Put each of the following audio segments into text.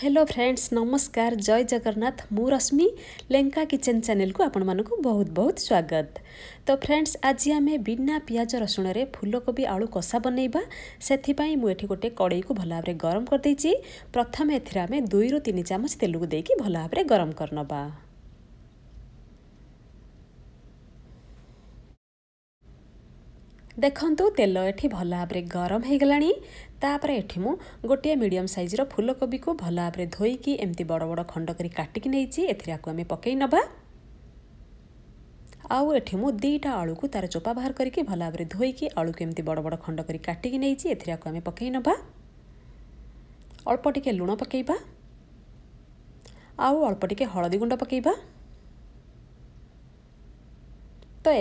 Hello friends नमस्कार जय जगन्नाथ मु रश्मि चैनल को आपण आप बहुत बहुत स्वागत तो फ्रेंड्स आज आम बिना पियाज रसुणले फुलकी आलु कषा गरम कर कडैको प्रथम गरिदिइ प्रथमे दुई रु तेल को देखिए भल भाव कर न ଦେଖନ୍ତୁ ତେଲ ଏଠି ଭଲ ଭାବରେ ଗରମ ହୋଇଗଲାଣି ତାପରେ ଏଠି ମୁଁ ଗୋଟିଏ ମିଡ଼ିୟମ୍ ସାଇଜ୍ର ଫୁଲକୋବିକୁ ଭଲ ଭାବରେ ଧୋଇକି ଏମିତି ବଡ଼ ବଡ଼ ଖଣ୍ଡ କରି କାଟିକି ନେଇଛି ଏଥିରେ ଆକୁ ଆମେ ପକାଇ ନେବା ଆଉ ଏଠି ମୁଁ ଦୁଇଟା ଆଳୁକୁ ତାର ଚୋପା ବାହାର କରିକି ଭଲ ଭାବରେ ଧୋଇକି ଆଳୁକୁ ଏମିତି ବଡ଼ ବଡ଼ ଖଣ୍ଡ କରି କାଟିକି ନେଇଛି ଏଥିରେ ଆକୁ ଆମେ ପକାଇ ନେବା ଅଳ୍ପ ଟିକିଏ ଲୁଣ ପକାଇବା ଆଉ ଅଳ୍ପ ଟିକିଏ ହଳଦୀ ଗୁଣ୍ଡ ପକାଇବା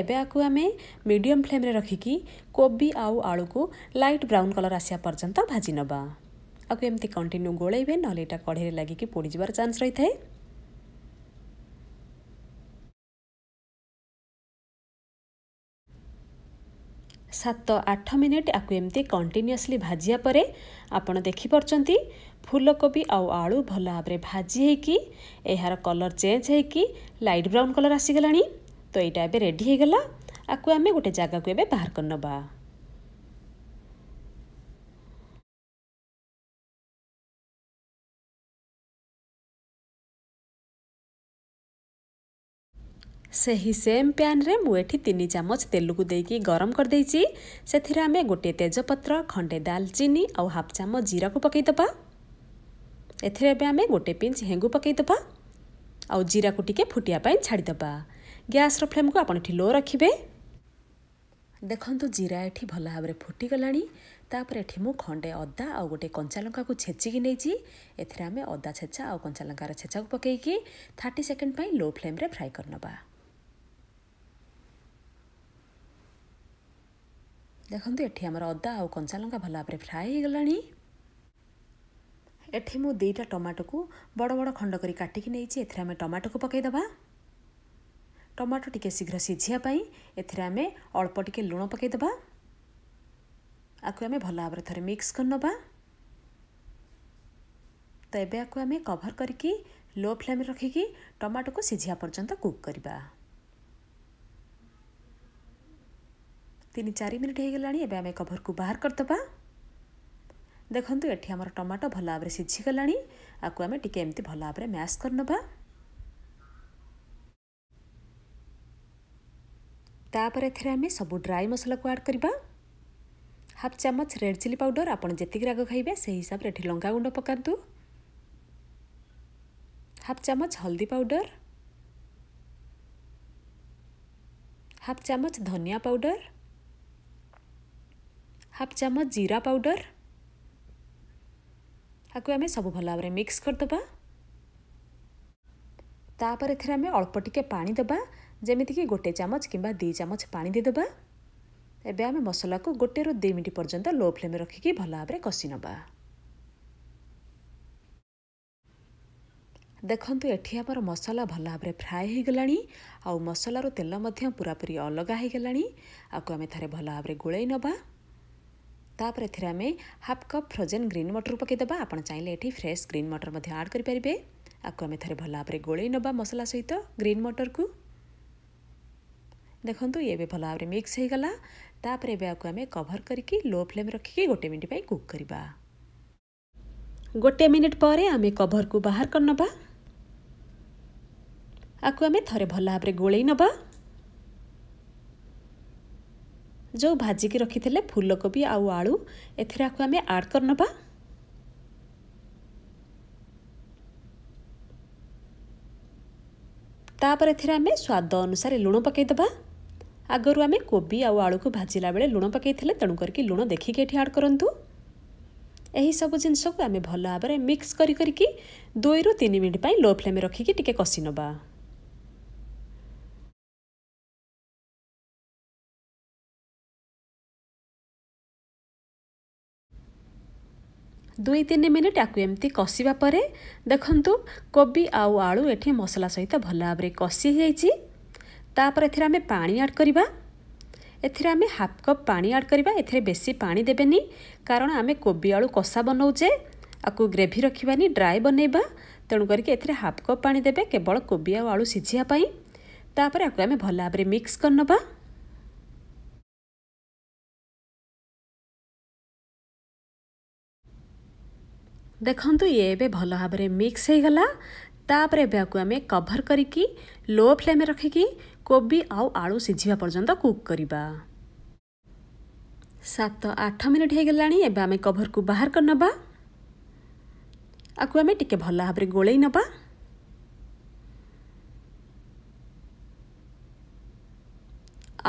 ଏବେ ଆକୁ ଆମେ ମିଡ଼ିୟମ ଫ୍ଲେମରେ ରଖିକି କୋବି ଆଉ ଆଳୁକୁ ଲାଇଟ୍ ବ୍ରାଉନ୍ କଲର୍ ଆସିବା ପର୍ଯ୍ୟନ୍ତ ଭାଜି ନେବା ଆକୁ ଏମିତି କଣ୍ଟିନ୍ୟୁ ଗୋଳେଇବେ ନହେଲେ ଏଇଟା କଢ଼େଇରେ ଲାଗିକି ପୋଡ଼ିଯିବାର ଚାନ୍ସ ରହିଥାଏ ସାତ ଆଠ ମିନିଟ୍ ଆକୁ ଏମିତି କଣ୍ଟିନ୍ୟୁଅସ୍ଲି ଭାଜିବା ପରେ ଆପଣ ଦେଖିପାରୁଛନ୍ତି ଫୁଲକୋବି ଆଉ ଆଳୁ ଭଲ ଭାବରେ ଭାଜି ହେଇକି ଏହାର କଲର୍ ଚେଞ୍ଜ ହେଇକି ଲାଇଟ୍ ବ୍ରାଉନ୍ କଲର୍ ଆସିଗଲାଣି ତୋ ଏଇଟା ଏବେ ରେଡ଼ି ହୋଇଗଲା ଆକୁ ଆମେ ଗୋଟେ ଜାଗାକୁ ଏବେ ବାହାର କରିନେବା ସେହି ସେମ୍ ପ୍ୟାନ୍ରେ ମୁଁ ଏଠି ତିନି ଚାମଚ ତେଲକୁ ଦେଇକି ଗରମ କରିଦେଇଛି ସେଥିରେ ଆମେ ଗୋଟିଏ ତେଜପତ୍ର ଖଣ୍ଡେ ଡାଲଚିନି ଆଉ ହାଫ୍ ଚାମଚ ଜିରାକୁ ପକାଇଦେବା ଏଥିରେ ଏବେ ଆମେ ଗୋଟେ ପିଞ୍ଚ ହେଙ୍ଗୁ ପକାଇଦେବା ଆଉ ଜିରାକୁ ଟିକିଏ ଫୁଟିବା ପାଇଁ ଛାଡ଼ିଦେବା ଗ୍ୟାସ୍ର ଫ୍ଲେମ୍କୁ ଆପଣ ଏଠି ଲୋ ରଖିବେ ଦେଖନ୍ତୁ ଜିରା ଏଠି ଭଲ ଭାବରେ ଫୁଟିଗଲାଣି ତାପରେ ଏଠି ମୁଁ ଖଣ୍ଡେ ଅଦା ଆଉ ଗୋଟିଏ କଞ୍ଚାଲଙ୍କାକୁ ଛେଚିକି ନେଇଛି ଏଥିରେ ଆମେ ଅଦା ଛେଚା ଆଉ କଞ୍ଚାଲଙ୍କାର ଛେଚାକୁ ପକାଇକି ଥାର୍ଟି ସେକେଣ୍ଡ ପାଇଁ ଲୋ ଫ୍ଲେମ୍ରେ ଫ୍ରାଏ କରିନେବା ଦେଖନ୍ତୁ ଏଠି ଆମର ଅଦା ଆଉ କଞ୍ଚାଲଙ୍କା ଭଲ ଭାବରେ ଫ୍ରାଏ ହୋଇଗଲାଣି ଏଠି ମୁଁ ଦୁଇଟା ଟମାଟୋକୁ ବଡ଼ ବଡ଼ ଖଣ୍ଡ କରି କାଟିକି ନେଇଛି ଏଥିରେ ଆମେ ଟମାଟୋକୁ ପକାଇଦେବା टमाटो टिके शीघ्र सीझापी एमें अल्प टिके लुण पकईद आपको भल भाव थे मिक्स कर ना तो ये आम कभर करके लो फ्लेम रखिकी टमाटो को सीझा पर्यटन कुक करवा तीन चार मिनिट हो गलामें कभर को बाहर करदे देखो ये आम टमाटो भल भाव सीझीगला आपको आम टेमती भल भाव मैश कर ना तर एम सबु ड्राई मसला एड गरेको हाफ चामच रेड चिल्ली पाउडर आपिराग खाइ हिसाबले लगाुड पकान्तु हाफ चामच हल्दी पाउडर हाफ चामच पाउडर। हाफ चामच जीरा पाउडर हकु भद्या तपाईँ टिक दबा ଯେମିତିକି ଗୋଟେ ଚାମଚ କିମ୍ବା ଦୁଇ ଚାମଚ ପାଣି ଦେଇଦେବା ଏବେ ଆମେ ମସଲାକୁ ଗୋଟେରୁ ଦୁଇ ମିନିଟ୍ ପର୍ଯ୍ୟନ୍ତ ଲୋ ଫ୍ଲେମ୍ରେ ରଖିକି ଭଲ ଭାବରେ କଷିନେବା ଦେଖନ୍ତୁ ଏଠି ଆମର ମସଲା ଭଲ ଭାବରେ ଫ୍ରାଏ ହୋଇଗଲାଣି ଆଉ ମସଲାରୁ ତେଲ ମଧ୍ୟ ପୁରାପୁରି ଅଲଗା ହୋଇଗଲାଣି ଆକୁ ଆମେ ଥରେ ଭଲ ଭାବରେ ଗୋଳେଇ ନେବା ତାପରେ ଏଥିରେ ଆମେ ହାଫ୍ କପ୍ ଫ୍ରୋଜେନ୍ ଗ୍ରୀନ୍ ମଟର ପକାଇଦେବା ଆପଣ ଚାହିଁଲେ ଏଠି ଫ୍ରେଶ୍ ଗ୍ରୀନ୍ ମଟର ମଧ୍ୟ ଆଡ଼୍ କରିପାରିବେ ଆକୁ ଆମେ ଥରେ ଭଲ ଭାବରେ ଗୋଳେଇ ନେବା ମସଲା ସହିତ ଗ୍ରୀନ୍ ମଟରକୁ ଦେଖନ୍ତୁ ଏବେ ଭଲ ଭାବରେ ମିକ୍ସ ହୋଇଗଲା ତାପରେ ଏବେ ଆକୁ ଆମେ କଭର୍ କରିକି ଲୋ ଫ୍ଲେମ୍ ରଖିକି ଗୋଟେ ମିନିଟ୍ ପାଇଁ କୁକ୍ କରିବା ଗୋଟେ ମିନିଟ୍ ପରେ ଆମେ କଭର୍କୁ ବାହାର କରିନେବା ଆକୁ ଆମେ ଥରେ ଭଲ ଭାବରେ ଗୋଳେଇ ନେବା ଯେଉଁ ଭାଜିକି ରଖିଥିଲେ ଫୁଲକୋବି ଆଉ ଆଳୁ ଏଥିରେ ଆକୁ ଆମେ ଆଡ଼୍ କରିନେବା ତାପରେ ଏଥିରେ ଆମେ ସ୍ୱାଦ ଅନୁସାରେ ଲୁଣ ପକାଇଦେବା ଆଗରୁ ଆମେ କୋବି ଆଉ ଆଳୁକୁ ଭାଜିଲା ବେଳେ ଲୁଣ ପକାଇଥିଲେ ତେଣୁ କରିକି ଲୁଣ ଦେଖିକି ଏଠି ଆଡ଼୍ କରନ୍ତୁ ଏହିସବୁ ଜିନିଷକୁ ଆମେ ଭଲ ଭାବରେ ମିକ୍ସ କରି କରିକି ଦୁଇରୁ ତିନି ମିନିଟ୍ ପାଇଁ ଲୋ ଫ୍ଲେମ୍ ରଖିକି ଟିକେ କଷି ନେବା ଦୁଇ ତିନି ମିନିଟ୍ ଆକୁ ଏମିତି କଷିବା ପରେ ଦେଖନ୍ତୁ କୋବି ଆଉ ଆଳୁ ଏଠି ମସଲା ସହିତ ଭଲ ଭାବରେ କଷି ହୋଇଯାଇଛି ତାପରେ ଏଥିରେ ଆମେ ପାଣି ଆଡ଼୍ କରିବା ଏଥିରେ ଆମେ ହାଫ୍ କପ୍ ପାଣି ଆଡ଼୍ କରିବା ଏଥିରେ ବେଶୀ ପାଣି ଦେବେନି କାରଣ ଆମେ କୋବି ଆଳୁ କଷା ବନଉଛେ ଆକୁ ଗ୍ରେଭି ରଖିବାନି ଡ୍ରାଏ ବନେଇବା ତେଣୁ କରିକି ଏଥିରେ ହାଫ୍ କପ୍ ପାଣି ଦେବେ କେବଳ କୋବି ଆଉ ଆଳୁ ସିଝିବା ପାଇଁ ତାପରେ ଆକୁ ଆମେ ଭଲ ଭାବରେ ମିକ୍ସ କରିନେବା ଦେଖନ୍ତୁ ଇଏ ଏବେ ଭଲ ଭାବରେ ମିକ୍ସ ହେଇଗଲା ତାପରେ ଏବେ ଆକୁ ଆମେ କଭର୍ କରିକି ଲୋ ଫ୍ଲେମ୍ରେ ରଖିକି କୋବି ଆଉ ଆଳୁ ସିଝିବା ପର୍ଯ୍ୟନ୍ତ କୁକ୍ କରିବା ସାତ ଆଠ ମିନିଟ୍ ହୋଇଗଲାଣି ଏବେ ଆମେ କଭରକୁ ବାହାର କରିନେବା ଆକୁ ଆମେ ଟିକେ ଭଲ ଭାବରେ ଗୋଳେଇ ନେବା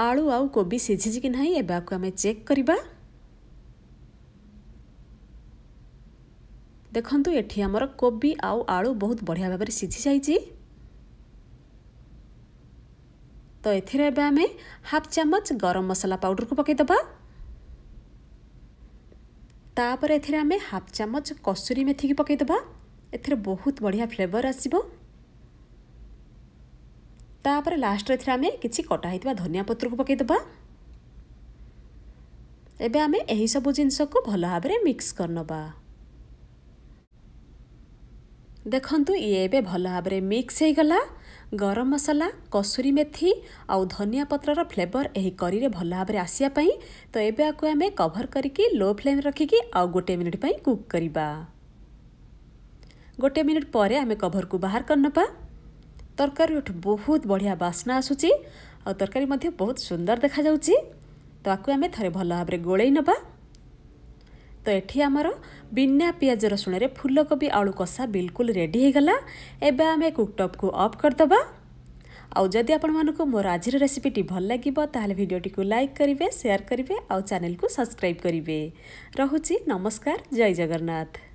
ଆଳୁ ଆଉ କୋବି ସିଝିଛି କି ନାହିଁ ଏବେ ଆକୁ ଆମେ ଚେକ୍ କରିବା ଦେଖନ୍ତୁ ଏଠି ଆମର କୋବି ଆଉ ଆଳୁ ବହୁତ ବଢ଼ିଆ ଭାବରେ ସିଝି ଯାଇଛି ତ ଏଥିରେ ଏବେ ଆମେ ହାଫ୍ ଚାମଚ ଗରମ ମସଲା ପାଉଡ଼ରକୁ ପକାଇଦେବା ତାପରେ ଏଥିରେ ଆମେ ହାଫ୍ ଚାମଚ କସୁରୀ ମେଥିକି ପକାଇଦେବା ଏଥିରେ ବହୁତ ବଢ଼ିଆ ଫ୍ଲେଭର୍ ଆସିବ ତାପରେ ଲାଷ୍ଟରେ ଏଥିରେ ଆମେ କିଛି କଟା ହେଇଥିବା ଧନିଆ ପତ୍ରକୁ ପକାଇଦେବା ଏବେ ଆମେ ଏହିସବୁ ଜିନିଷକୁ ଭଲ ଭାବରେ ମିକ୍ସ କରିନେବା ଦେଖନ୍ତୁ ଇଏ ଏବେ ଭଲ ଭାବରେ ମିକ୍ସ ହୋଇଗଲା गरम मसाला, कसुरी मेथी आउन पत्र र फ्लेभर यही करि भल तो आसँग त एम कभर गरिक लो फ्लेम फ्लेमिक आउ गोटे मिनिट मिनटप कुक गोट मिनटे आमे कभरको बाह तरकारी उठ बहुत बढिया बास्ना आसु आउ तरकारी बहुत सुन्दर देखाउँछ तपाईँ आमे थो भोलै न তো ଏଠି ଆମର ବିନା ପିଆଜ ରସୁଣରେ ଫୁଲକୋବି ଆଳୁ କଷା ବିଲକୁଲ ରେଡ଼ି ହେଇଗଲା ଏବେ ଆମେ କୁକ୍ଟପ୍କୁ ଅଫ୍ କରିଦେବା ଆଉ ଯଦି ଆପଣମାନଙ୍କୁ ମୋର ଆଜିର ରେସିପିଟି ଭଲ ଲାଗିବ ତାହେଲେ ଭିଡ଼ିଓଟିକୁ ଲାଇକ୍ କରିବେ ସେୟାର କରିବେ ଆଉ ଚ୍ୟାନେଲକୁ ସବସ୍କ୍ରାଇବ୍ କରିବେ ରହୁଛି ନମସ୍କାର ଜୟ ଜଗନ୍ନାଥ